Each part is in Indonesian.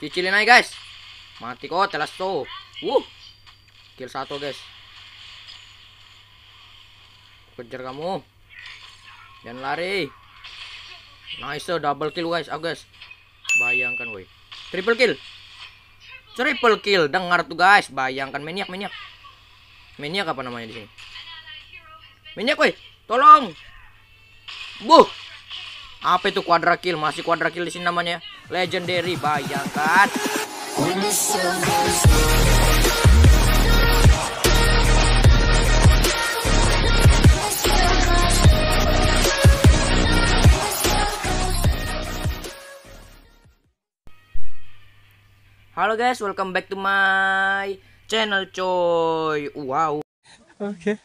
Cicilin aja guys. Mati kok telas tuh. Wuh. Kill satu guys. Kejar kamu. dan lari. Nice double kill guys. oh guys. Bayangkan woi. Triple kill. Triple kill. Dengar tuh guys. Bayangkan maniak maniak. Maniak apa namanya di sini? Maniak woi. Tolong. Buh. Apa itu quadra kill? Masih quadra kill di sini namanya legendary bayangkan Halo guys, welcome back to my channel coy. Wow. Oke. Okay.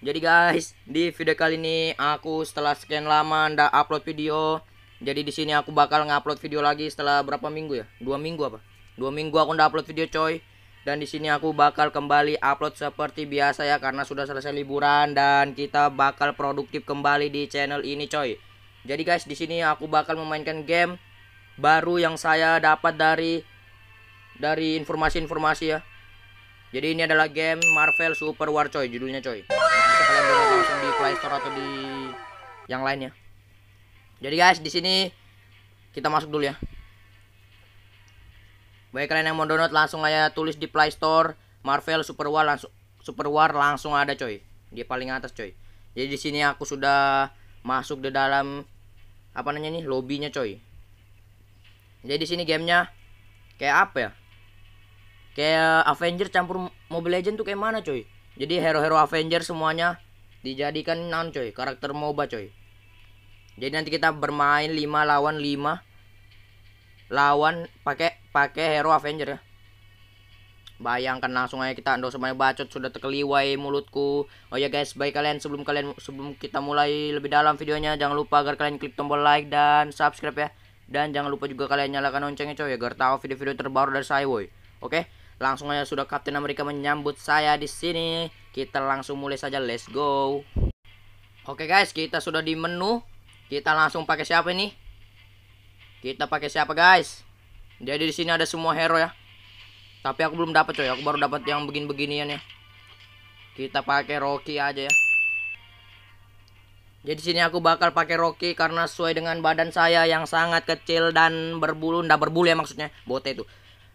Jadi guys, di video kali ini aku setelah sekian lama ndak upload video, jadi di sini aku bakal ngupload video lagi setelah berapa minggu ya? Dua minggu apa? Dua minggu aku udah upload video coy. Dan di sini aku bakal kembali upload seperti biasa ya karena sudah selesai liburan dan kita bakal produktif kembali di channel ini coy. Jadi guys, di sini aku bakal memainkan game baru yang saya dapat dari dari informasi-informasi ya. Jadi ini adalah game Marvel Super War coy judulnya coy. Bisa kalian download langsung di Play Store atau di yang lainnya jadi guys, di sini kita masuk dulu ya. Baik kalian yang mau download langsung aja tulis di Play Store Marvel Super War langsung Super War langsung ada coy. Di paling atas coy. Jadi di sini aku sudah masuk di dalam apa namanya nih lobinya coy. Jadi di sini gamenya kayak apa ya? Kayak Avenger campur Mobile Legend tuh kayak mana coy? Jadi hero-hero Avenger semuanya dijadikan non coy, karakter MOBA coy. Jadi nanti kita bermain 5 lawan 5 lawan pakai pakai hero Avenger ya. Bayangkan langsung aja kita ndo semuanya bacot sudah terkeliwai mulutku. Oh ya guys, baik kalian sebelum kalian sebelum kita mulai lebih dalam videonya jangan lupa agar kalian klik tombol like dan subscribe ya. Dan jangan lupa juga kalian nyalakan loncengnya coy agar tahu video-video terbaru dari saya woi. Oke, langsung aja sudah Captain Amerika menyambut saya di sini. Kita langsung mulai saja, let's go. Oke guys, kita sudah di menu kita langsung pakai siapa ini? Kita pakai siapa guys? Jadi di sini ada semua hero ya. Tapi aku belum dapat coy, aku baru dapat yang begin beginian ya. Kita pakai Rocky aja ya. Jadi sini aku bakal pakai Rocky karena sesuai dengan badan saya yang sangat kecil dan berbulu, ndak berbulu ya maksudnya, bote itu.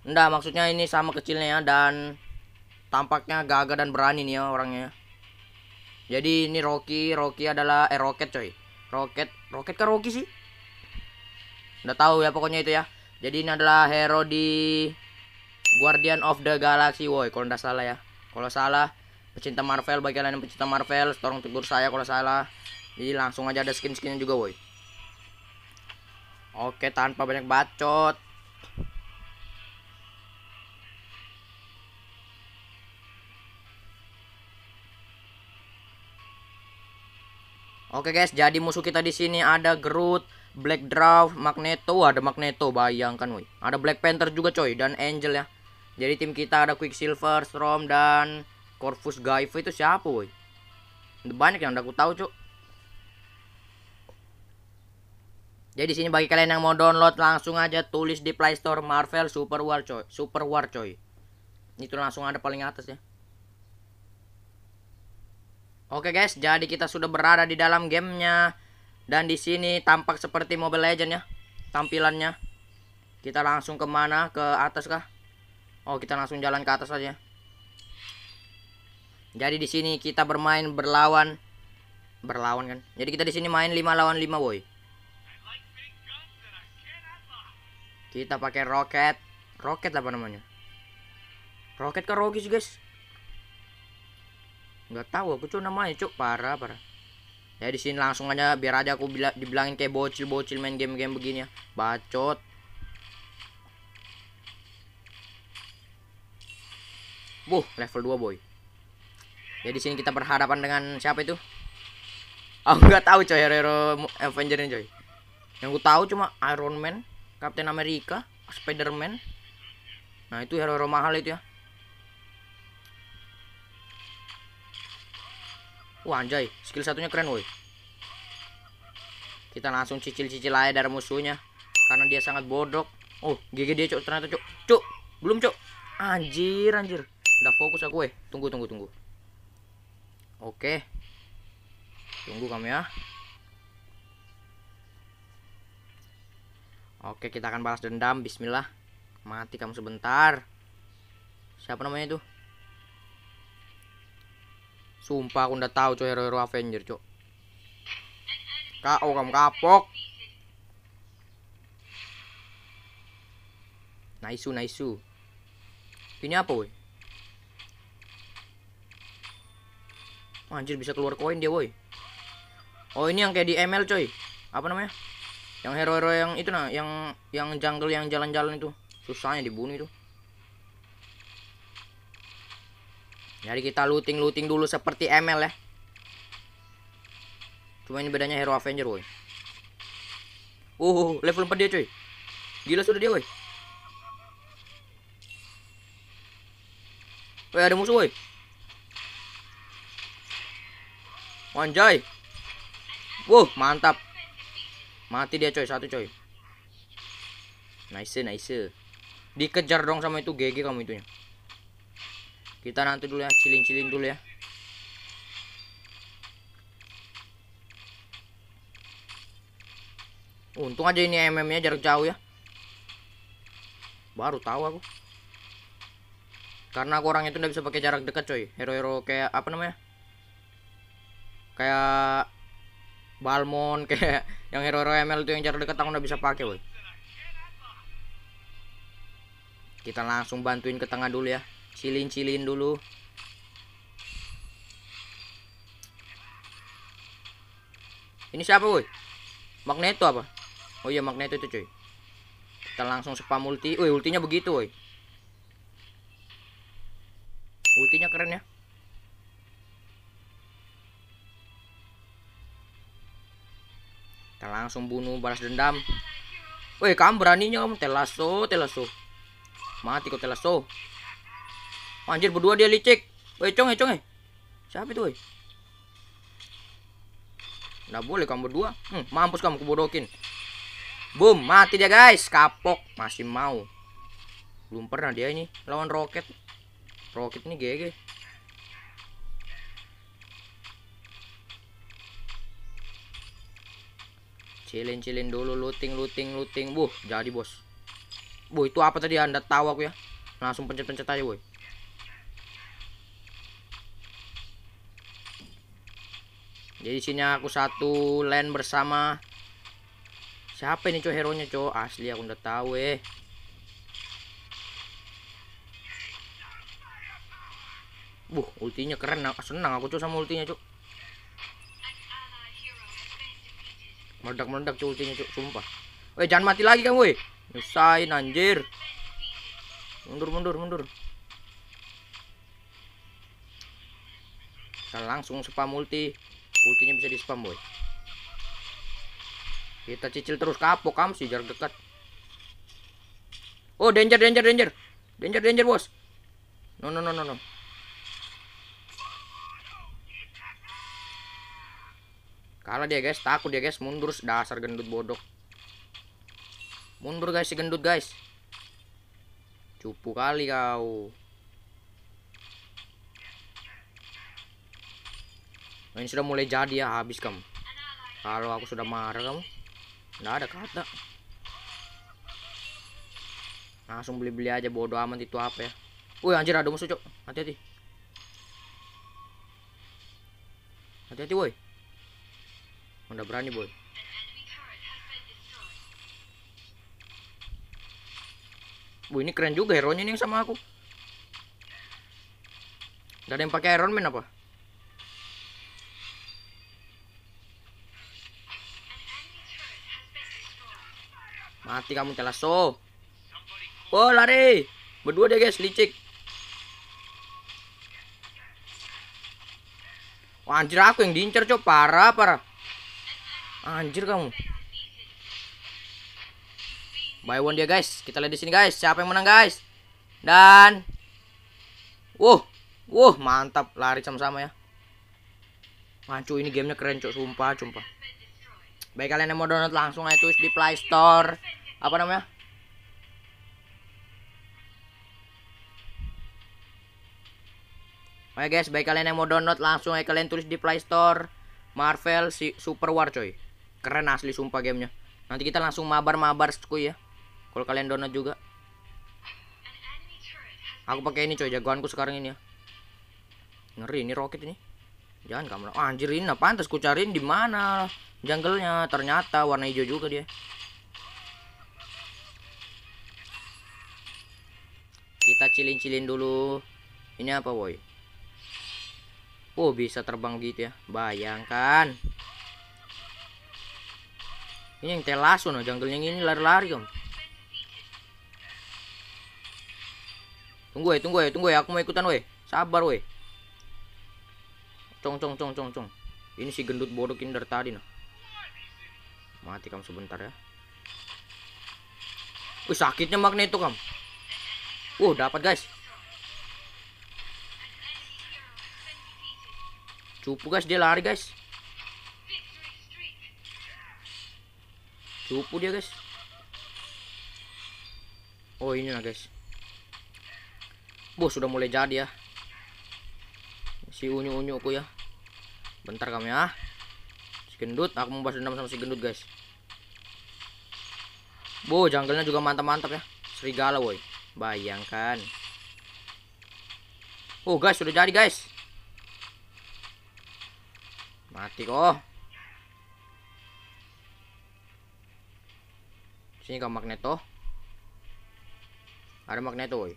Ndak maksudnya ini sama kecilnya ya dan tampaknya gagah dan berani nih ya orangnya. Ya. Jadi ini Rocky, Rocky adalah eh Rocket coy. Rocket Roket ke kan Rocky sih? Nggak tahu ya pokoknya itu ya. Jadi ini adalah hero di Guardian of the Galaxy Woi kalau nggak salah ya. Kalau salah pecinta Marvel bagian kalian yang pecinta Marvel tolong tegur saya kalau salah. Jadi langsung aja ada skin-skinnya juga woi. Oke tanpa banyak bacot Oke guys, jadi musuh kita di sini ada Groot, Black Draft, Magneto, ada Magneto, bayangkan woi. Ada Black Panther juga coy dan Angel ya. Jadi tim kita ada Quick Silver, Storm dan Corvus Gaivo itu siapa woi? Banyak yang udah aku tahu, Cuk. Jadi di sini bagi kalian yang mau download langsung aja tulis di Play Store Marvel Super War coy, Super War coy. Itu langsung ada paling atas ya. Oke guys, jadi kita sudah berada di dalam gamenya dan di sini tampak seperti Mobile Legend ya tampilannya. Kita langsung kemana? Ke atas kah? Oh kita langsung jalan ke atas aja. Jadi di sini kita bermain berlawan berlawan kan. Jadi kita di sini main 5 lawan 5, boy. Kita pakai roket. Roket apa namanya? Roket ke guys nggak tahu aku cuma namanya cuk parah parah ya di sini langsung aja biar aja aku bilang dibilangin kayak bocil bocil main game-game begini ya bacot buh level 2 boy. Ya di sini kita berhadapan dengan siapa itu? Aku oh, nggak tahu coy hero Avenger ini coy. Yang gue tahu cuma Iron Man, Captain America, Spider-Man. Nah, itu hero-hero mahal itu ya. Wah anjay, skill satunya keren woi. Kita langsung cicil-cicil aja dari musuhnya karena dia sangat bodoh. Oh, GG dia cok ternyata cok. Cok, belum cok. Anjir, anjir. Udah fokus aku woi. Tunggu, tunggu, tunggu. Oke. Tunggu kamu ya. Oke, kita akan balas dendam. Bismillah. Mati kamu sebentar. Siapa namanya itu? Sumpah aku ndak tahu coy hero-hero Avenger, cok. Kau kamu kapok. Naisu, naisu. Ini apa, woi? Anjir bisa keluar koin dia, woi. Oh, ini yang kayak di ML, coy. Apa namanya? Yang hero-hero yang itu nah, yang yang jungle yang jalan-jalan itu. Susahnya dibunuh itu. Jadi kita looting-looting dulu seperti ML ya. Cuma ini bedanya Hero Avenger woi. Uh, uh, uh level 4 dia cuy. Gila sudah dia woi. Woi ada musuh woi. Anjay. Wuh, mantap. Mati dia coy, satu coy. Nice, nice. Dikejar dong sama itu GG kamu itunya kita nanti dulu ya cilin-cilin dulu ya untung aja ini mm nya jarak jauh ya baru tahu aku karena aku orang itu udah bisa pakai jarak dekat coy hero-hero kayak apa namanya kayak Balmon kayak yang hero-hero ML itu yang jarak dekat aku udah bisa pakai woi kita langsung bantuin ke tengah dulu ya cilin-cilin dulu ini siapa woi magneto apa oh iya magneto itu cuy kita langsung spam ulti woi ultinya begitu woi ultinya keren ya kita langsung bunuh balas dendam woi kamu beraninya kamu telaso telaso mati kok telaso Anjir berdua dia licik. Woi, cong, eh, cong, eh. Siapa itu, woi? Nggak boleh kamu berdua. Hmm, mampus kamu kebodokin. Boom, mati dia, guys. Kapok, masih mau. Belum pernah dia ini lawan roket. Roket ini GG. Cilin-cilin dulu looting looting looting. Buh, jadi bos. Buh, itu apa tadi Anda tahu aku ya? Langsung pencet-pencet aja, woi. Jadi sini aku satu land bersama siapa ini cowok hero nya cowok asli aku udah tahu eh Buh, ultinya keren. Senang aku cowok sama ultinya cowok. Meledak-meledak cowok ultinya cowok, sumpah. eh jangan mati lagi kamu, eh, Nyusahin anjir. Mundur, mundur, mundur. Kita langsung sepa multi ultinya bisa di spam boy kita cicil terus kapok kamu sih jarak dekat oh danger danger danger danger danger bos no no no no no kalah dia guys takut dia guys mundur dasar gendut bodoh mundur guys si gendut guys cupu kali kau Ini sudah mulai jadi ya habis kamu. Kalau aku sudah marah kamu, nggak ada kata. Langsung beli-beli aja bodo amat itu apa ya. Woi anjir ada musuh cok, hati-hati. Hati-hati woi. Udah berani boy. Bu ini keren juga hero nya nih sama aku. Gak ada yang pakai Iron Man apa? Mati kamu Telaso. Oh, lari. Berdua deh, guys, licik. oh, anjir aku yang diincar, coba Parah, parah. Anjir kamu. by one dia, guys. Kita lihat di sini, guys. Siapa yang menang, guys? Dan Wuh, wuh, mantap lari sama-sama ya. Mancu ini gamenya keren cok, sumpah, sumpah. Baik kalian yang mau download langsung aja tuh di Play Store apa namanya Oke guys, baik kalian yang mau download langsung aja kalian tulis di Play Store Marvel si Super War coy. Keren asli sumpah gamenya. Nanti kita langsung mabar-mabar cuy ya. Kalau kalian download juga. Aku pakai ini coy jagoanku sekarang ini ya. Ngeri ini roket ini. Jangan kamu. Oh, anjir ini nah, pantas ku cariin di mana nya, Ternyata warna hijau juga dia. kita cilin-cilin dulu ini apa boy Oh bisa terbang gitu ya bayangkan ini yang telaso no yang ini lari-lari om tunggu ya tunggu ya tunggu ya aku mau ikutan woi sabar woi cong cong cong cong cong ini si gendut bodoh ini dari tadi nah mati kamu sebentar ya Wih sakitnya magneto kamu Wuh, oh, dapat guys. Cupu guys, dia lari guys. Cupu dia guys. Oh, ini lah guys. Bos sudah mulai jadi ya. Si unyu unyu aku ya. Bentar kami ya. Si gendut, aku mau bahas dendam sama si gendut guys. Bo, jungle-nya juga mantap-mantap ya. Serigala woi. Bayangkan. Oh guys, sudah jadi guys. Mati kok. Sini kau magneto. Ada magneto, woi.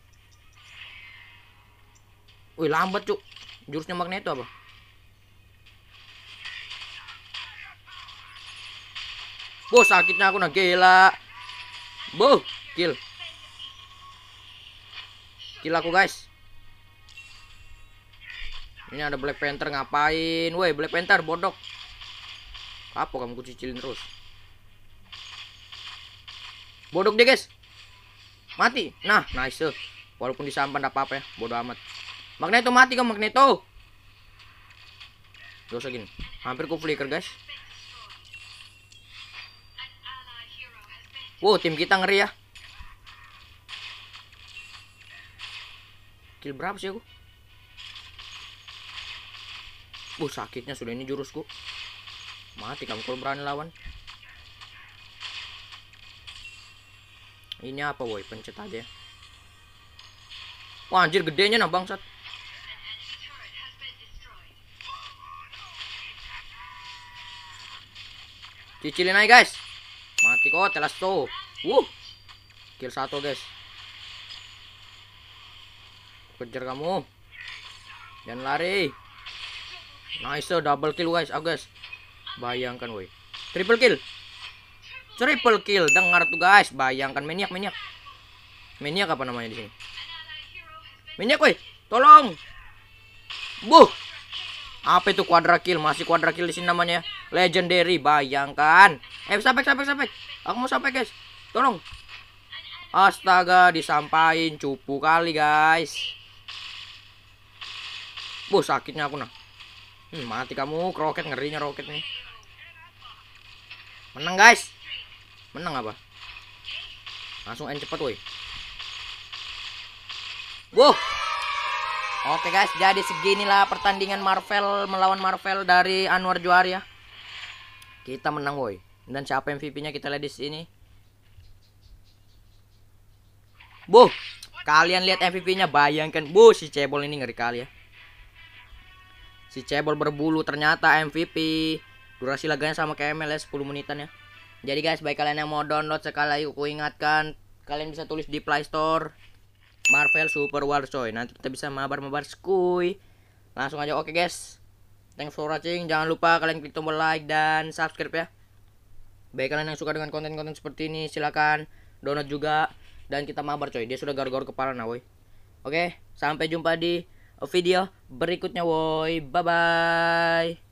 Woi, lambat, Cuk. Jurusnya magneto apa? Bos, sakitnya aku nah gila. Boh, kill. Kill aku guys. Ini ada Black Panther ngapain? Woi Black Panther bodok, Apa kamu kucicilin terus? Bodok dia guys. Mati. Nah nice. Eh. Walaupun disampan apa-apa ya. Bodoh amat. Magneto mati kamu Magneto. Gak usah gini. Hampir ku flicker guys. Wow tim kita ngeri ya. Kill berapa sih aku? Uh, sakitnya sudah ini jurusku. Mati kamu kalau berani lawan. Ini apa woi, Pencet aja. Wah anjir gedenya nah bangsat. Cicilin aja guys. Mati kok telas tuh. Wuh. Kill satu guys kejar kamu jangan lari nice double kill guys oh, guys bayangkan woi triple kill triple kill dengar tuh guys bayangkan maniak maniak maniak apa namanya di sini maniak woi tolong buh apa itu quadra kill masih quadra kill di sini namanya legendary bayangkan eh sampai sampai sampai aku mau sampai guys tolong Astaga, disampain cupu kali, guys. Bu sakitnya aku nah. Hmm, mati kamu, kroket ngerinya roket nih. Menang, guys. Menang apa? Langsung end cepat woi. Wow. Oke guys, jadi seginilah pertandingan Marvel melawan Marvel dari Anwar Juari ya. Kita menang, woi. Dan siapa MVP-nya kita lihat di sini. Bu, kalian lihat MVP-nya bayangkan. Bu, si Cebol ini ngeri kali ya. Si Cebol berbulu ternyata MVP. Durasi laganya sama kayak MLS ya, 10 menitan ya. Jadi guys, baik kalian yang mau download sekali lagi aku ingatkan, kalian bisa tulis di Play Store Marvel Super War coy. Nanti kita bisa mabar-mabar skuy. Langsung aja oke okay, guys. Thanks for watching. Jangan lupa kalian klik tombol like dan subscribe ya. Baik kalian yang suka dengan konten-konten seperti ini, silahkan download juga dan kita mabar coy. Dia sudah garuk-garuk kepala nah, woi. Oke, sampai jumpa di video berikutnya woi. Bye bye.